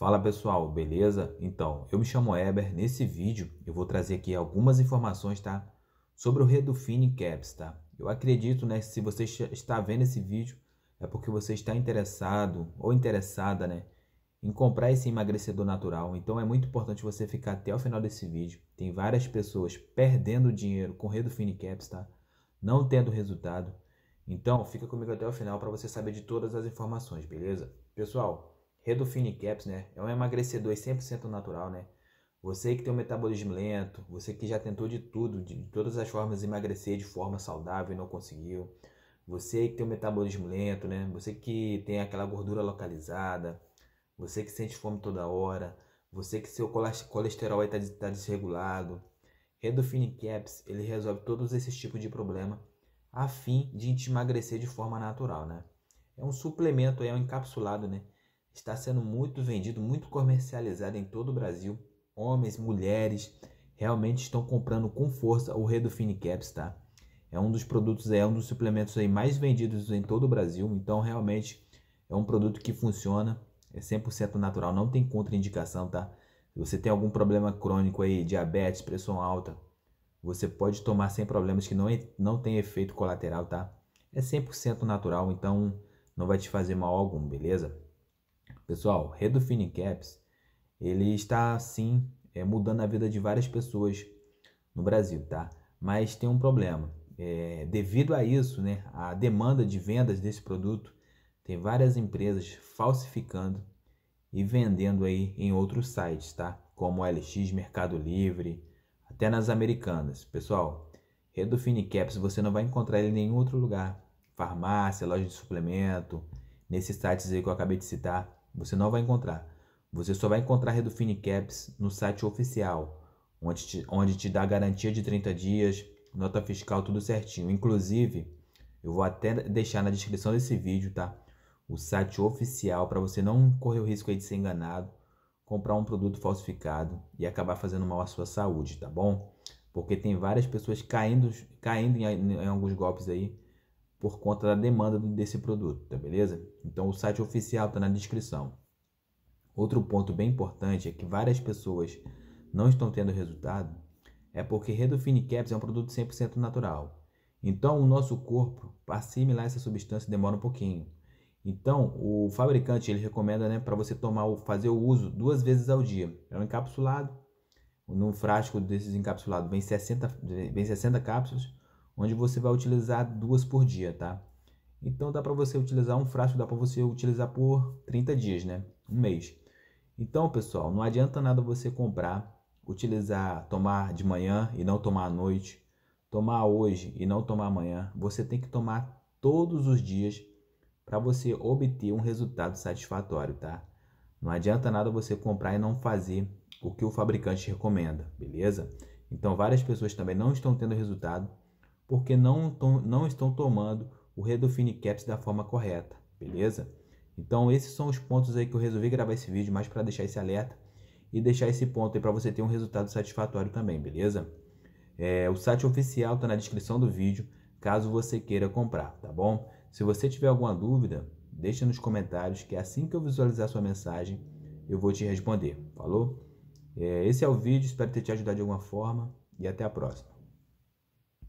Fala pessoal, beleza? Então, eu me chamo Eber. Nesse vídeo eu vou trazer aqui algumas informações, tá? Sobre o Redufine Caps, tá? Eu acredito, né, se você está vendo esse vídeo, é porque você está interessado ou interessada, né, em comprar esse emagrecedor natural. Então é muito importante você ficar até o final desse vídeo. Tem várias pessoas perdendo dinheiro com Redufine Caps, tá? Não tendo resultado. Então, fica comigo até o final para você saber de todas as informações, beleza? Pessoal, Redufine Caps, né? É um emagrecedor 100% natural, né? Você que tem um metabolismo lento, você que já tentou de tudo, de, de todas as formas emagrecer de forma saudável e não conseguiu. Você que tem um metabolismo lento, né? Você que tem aquela gordura localizada, você que sente fome toda hora, você que seu colesterol está tá desregulado. Redufine Caps, ele resolve todos esses tipos de problema a fim de te emagrecer de forma natural, né? É um suplemento, é um encapsulado, né? está sendo muito vendido, muito comercializado em todo o Brasil. Homens, mulheres realmente estão comprando com força o Redufine Caps, tá? É um dos produtos, é um dos suplementos aí mais vendidos em todo o Brasil, então realmente é um produto que funciona, é 100% natural, não tem contraindicação, tá? Se você tem algum problema crônico aí, diabetes, pressão alta, você pode tomar sem problemas que não, é, não tem efeito colateral, tá? É 100% natural, então não vai te fazer mal algum, beleza? Pessoal, Redefine Caps, ele está sim é, mudando a vida de várias pessoas no Brasil, tá? Mas tem um problema. É, devido a isso, né, a demanda de vendas desse produto, tem várias empresas falsificando e vendendo aí em outros sites, tá? Como LX, Mercado Livre, até nas americanas. Pessoal, Redufine Caps você não vai encontrar ele em nenhum outro lugar. Farmácia, loja de suplemento, nesses sites aí que eu acabei de citar. Você não vai encontrar. Você só vai encontrar Redufine Caps no site oficial, onde te, onde te dá garantia de 30 dias, nota fiscal, tudo certinho. Inclusive, eu vou até deixar na descrição desse vídeo, tá? O site oficial para você não correr o risco aí de ser enganado, comprar um produto falsificado e acabar fazendo mal à sua saúde, tá bom? Porque tem várias pessoas caindo, caindo em, em alguns golpes aí por conta da demanda desse produto, tá beleza? Então o site oficial está na descrição. Outro ponto bem importante é que várias pessoas não estão tendo resultado é porque Redofine Caps é um produto 100% natural. Então o nosso corpo para assimilar essa substância demora um pouquinho. Então o fabricante ele recomenda né, para você tomar ou fazer o uso duas vezes ao dia. É um encapsulado. Num frasco desses encapsulados vem 60, vem 60 cápsulas onde você vai utilizar duas por dia, tá? Então dá para você utilizar um frasco, dá para você utilizar por 30 dias, né? Um mês. Então, pessoal, não adianta nada você comprar, utilizar, tomar de manhã e não tomar à noite, tomar hoje e não tomar amanhã. Você tem que tomar todos os dias para você obter um resultado satisfatório, tá? Não adianta nada você comprar e não fazer o que o fabricante recomenda, beleza? Então, várias pessoas também não estão tendo resultado porque não, não estão tomando o Redofine Caps da forma correta, beleza? Então esses são os pontos aí que eu resolvi gravar esse vídeo, mais para deixar esse alerta e deixar esse ponto aí para você ter um resultado satisfatório também, beleza? É, o site oficial está na descrição do vídeo, caso você queira comprar, tá bom? Se você tiver alguma dúvida, deixa nos comentários que é assim que eu visualizar sua mensagem, eu vou te responder, falou? É, esse é o vídeo, espero ter te ajudado de alguma forma e até a próxima.